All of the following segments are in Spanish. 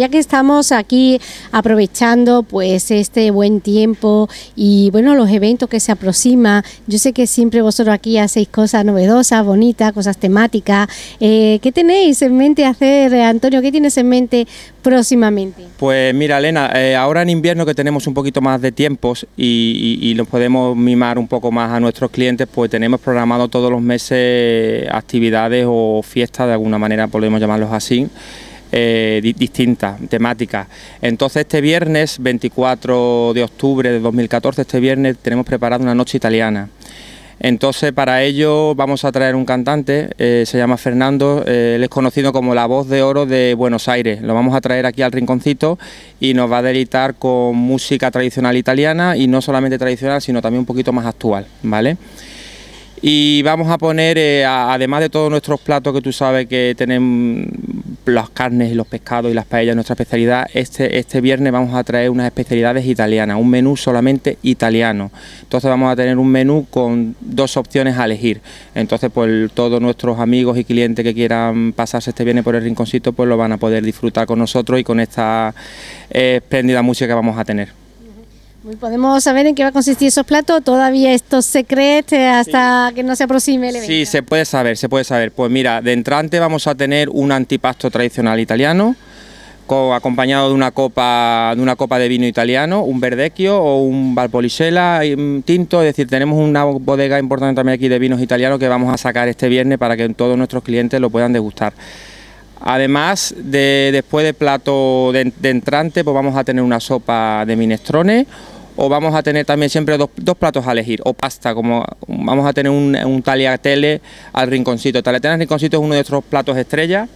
ya que estamos aquí aprovechando pues este buen tiempo y bueno, los eventos que se aproximan, yo sé que siempre vosotros aquí hacéis cosas novedosas, bonitas, cosas temáticas. Eh, ¿Qué tenéis en mente hacer, Antonio? ¿Qué tienes en mente próximamente? Pues mira, Elena, eh, ahora en invierno que tenemos un poquito más de tiempos y, y, y nos podemos mimar un poco más a nuestros clientes, pues tenemos programado todos los meses actividades o fiestas, de alguna manera podemos llamarlos así eh, distinta temática. distintas, Entonces este viernes, 24 de octubre de 2014, este viernes tenemos preparada una noche italiana. Entonces para ello vamos a traer un cantante, eh, se llama Fernando, eh, él es conocido como la voz de oro de Buenos Aires. Lo vamos a traer aquí al rinconcito y nos va a deleitar con música tradicional italiana y no solamente tradicional, sino también un poquito más actual, ¿vale? Y vamos a poner, además de todos nuestros platos que tú sabes que tenemos, las carnes y los pescados y las paellas, nuestra especialidad. Este, este, viernes vamos a traer unas especialidades italianas, un menú solamente italiano. Entonces vamos a tener un menú con dos opciones a elegir. Entonces, pues todos nuestros amigos y clientes que quieran pasarse este viernes por el rinconcito, pues lo van a poder disfrutar con nosotros y con esta eh, espléndida música que vamos a tener. ¿Podemos saber en qué va a consistir esos platos? ¿Todavía esto se hasta que no se aproxime el evento? Sí, se puede saber, se puede saber. Pues mira, de entrante vamos a tener un antipasto tradicional italiano, acompañado de una copa de una copa de vino italiano, un verdecchio o un valpolicella mm, tinto, es decir, tenemos una bodega importante también aquí de vinos italianos que vamos a sacar este viernes para que todos nuestros clientes lo puedan degustar. Además, de, después de plato de, entrante, pues vamos a tener una sopa de minestrones o vamos a tener también siempre dos, platos a elegir, o pasta, como vamos a tener un, un tagliatelle al rinconcito. Tagliatelle al rinconcito es uno de nuestros platos estrella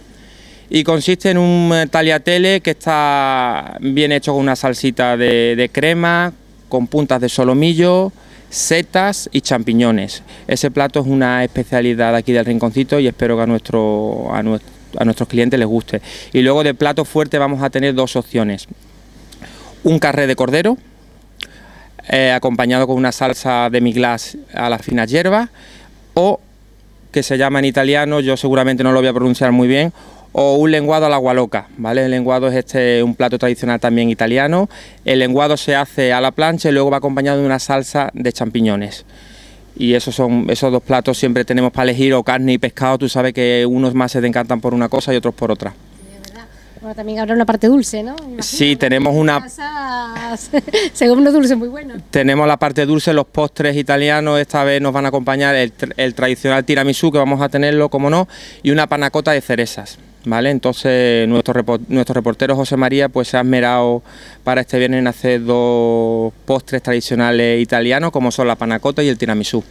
y consiste en un eh, tagliatelle que está bien hecho con una salsita de crema, con puntas de solomillo, setas y champiñones. Ese plato es una especialidad aquí del Rinconcito y espero que a, a, nuestros clientes les guste. Y luego de plato fuerte vamos a tener dos opciones. Un carré de cordero, eh, acompañado con una salsa de glass a las finas hierbas, o que se llama en italiano, yo seguramente no lo voy a pronunciar muy bien, o un lenguado al agua loca, ¿vale? El lenguado es este, un plato tradicional también italiano. El lenguado se hace a la plancha y luego va acompañado de una salsa de champiñones. Y esos son esos dos platos siempre tenemos para elegir o carne y pescado, tú sabes que unos más se te encantan por una cosa y otros por otra. Bueno, también habrá una parte dulce, ¿no? sí, tenemos una... Según los dulces muy bueno. Tenemos la parte dulce, los postres italianos, esta vez nos van a acompañar el, tradicional tiramisú, que vamos a tenerlo, como no, y una panacota de cerezas. ¿vale? Entonces nuestro, reportero José María pues se ha esmerado para este viernes en hacer dos postres tradicionales italianos como son la panacota y el tiramisú.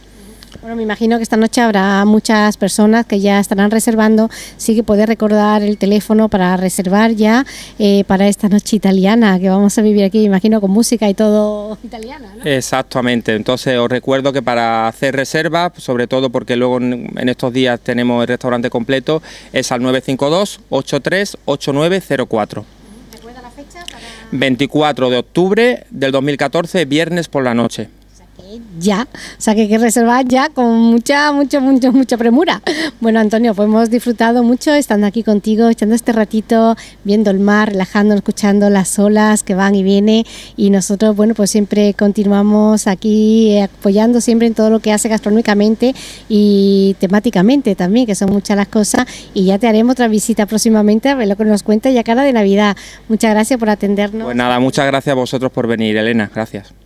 Bueno, me imagino que esta noche habrá muchas personas que ya estarán reservando, sí que puede recordar el teléfono para reservar ya eh, para esta noche italiana que vamos a vivir aquí, me imagino con música y todo italiana. Exactamente, entonces os recuerdo que para hacer reservas, sobre todo porque luego en estos días tenemos el restaurante completo, es al 952 83 8904. 24 de octubre del 2014, viernes por la noche ya, o sea que hay que reservar ya con mucha, mucha, mucha, mucha premura. Bueno, Antonio, pues hemos disfrutado mucho estando aquí contigo, echando este ratito, viendo el mar, relajando, escuchando las olas que van y vienen y nosotros, bueno, pues siempre continuamos aquí apoyando siempre en todo lo que hace gastronómicamente y temáticamente también, que son muchas las cosas y ya te haremos otra visita próximamente a ver lo que nos cuenta ya cara de Navidad. Muchas gracias por atendernos. Pues nada, muchas gracias a vosotros por venir, Elena, gracias.